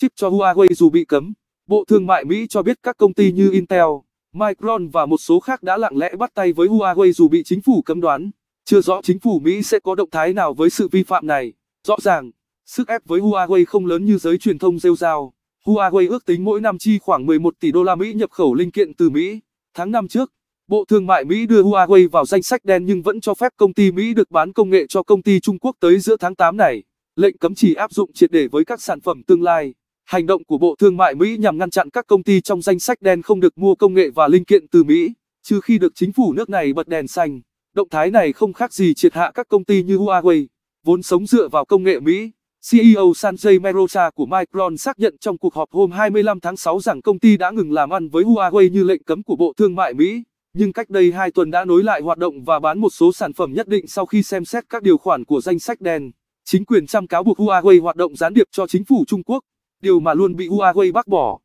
chip cho Huawei dù bị cấm. Bộ Thương mại Mỹ cho biết các công ty như Intel, Micron và một số khác đã lặng lẽ bắt tay với Huawei dù bị chính phủ cấm đoán. Chưa rõ chính phủ Mỹ sẽ có động thái nào với sự vi phạm này. Rõ ràng, sức ép với Huawei không lớn như giới truyền thông rêu rao. Huawei ước tính mỗi năm chi khoảng 11 tỷ đô la Mỹ nhập khẩu linh kiện từ Mỹ. Tháng năm trước, Bộ Thương mại Mỹ đưa Huawei vào danh sách đen nhưng vẫn cho phép công ty Mỹ được bán công nghệ cho công ty Trung Quốc tới giữa tháng 8 này. Lệnh cấm chỉ áp dụng triệt để với các sản phẩm tương lai. Hành động của Bộ Thương mại Mỹ nhằm ngăn chặn các công ty trong danh sách đen không được mua công nghệ và linh kiện từ Mỹ, trừ khi được chính phủ nước này bật đèn xanh. Động thái này không khác gì triệt hạ các công ty như Huawei, vốn sống dựa vào công nghệ Mỹ. CEO Sanjay Mehrotra của Micron xác nhận trong cuộc họp hôm 25 tháng 6 rằng công ty đã ngừng làm ăn với Huawei như lệnh cấm của Bộ Thương mại Mỹ, nhưng cách đây 2 tuần đã nối lại hoạt động và bán một số sản phẩm nhất định sau khi xem xét các điều khoản của danh sách đen. Chính quyền chăm cáo buộc Huawei hoạt động gián điệp cho chính phủ Trung Quốc điều mà luôn bị Huawei bác bỏ.